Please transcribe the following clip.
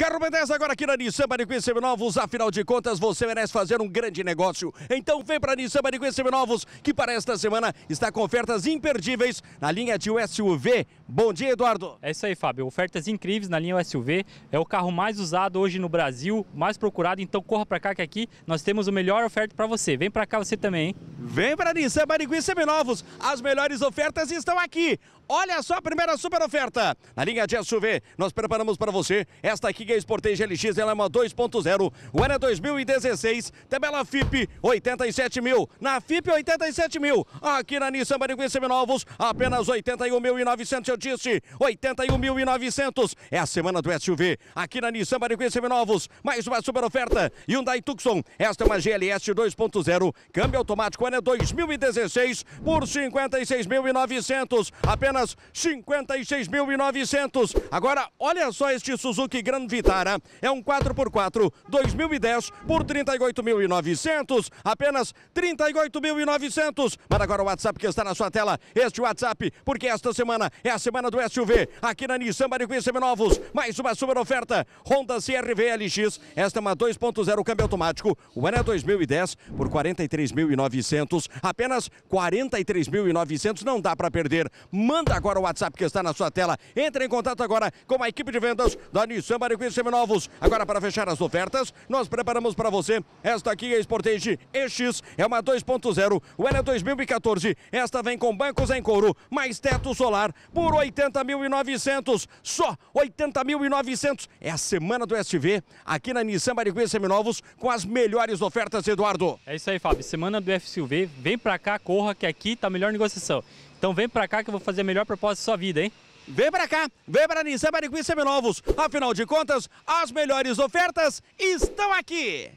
Carro B10 agora aqui na Nissan Bariquim Seminovos. Afinal de contas, você merece fazer um grande negócio. Então vem para a Nissan Bariquim Seminovos, que para esta semana está com ofertas imperdíveis na linha de SUV. Bom dia, Eduardo. É isso aí, Fábio. Ofertas incríveis na linha SUV. É o carro mais usado hoje no Brasil, mais procurado. Então corra para cá que aqui nós temos o melhor oferta para você. Vem para cá você também, hein? Vem para a Nissan Bariquim Seminovos. As melhores ofertas estão aqui. Olha só a primeira super oferta. Na linha de SUV, nós preparamos para você esta aqui Liga Esporteja LX é uma 2.0. O é 2016, tabela FIP 87 mil. Na FIP 87 mil. Aqui na Nissan Barigui Seminovos, apenas 81.900, eu disse. 81.900. É a semana do SUV. Aqui na Nissan Barigui Seminovos, mais uma super oferta. Hyundai Tucson, esta é uma GLS 2.0. Câmbio automático é 2016 por 56.900. Apenas 56.900. Agora, olha só este Suzuki Grand Vitara. Itara. É um 4x4 2010 por 38.900, apenas 38.900. Manda agora o WhatsApp que está na sua tela, este WhatsApp, porque esta semana é a semana do SUV aqui na Nissan Barigui Seminovos. Mais uma super oferta, Honda CRV LX, esta é uma 2.0 câmbio automático, o ano é 2010 por 43.900, apenas 43.900, não dá para perder. Manda agora o WhatsApp que está na sua tela. Entre em contato agora com a equipe de vendas da Nissan Barigui serviços seminovos. Agora, para fechar as ofertas, nós preparamos para você esta aqui a Sportage EX, é uma 2.0, o ela é 2014. Esta vem com bancos em couro, mais teto solar, por 80.900, só 80.900. É a semana do SV, aqui na Nissan Barigui Seminovos, com as melhores ofertas, Eduardo. É isso aí, Fábio, semana do FSUV, vem para cá, corra, que aqui tá a melhor negociação. Então vem para cá que eu vou fazer a melhor proposta da sua vida, hein? Vem para cá, vem para Nissan Maricuí Seminovos. Afinal de contas, as melhores ofertas estão aqui.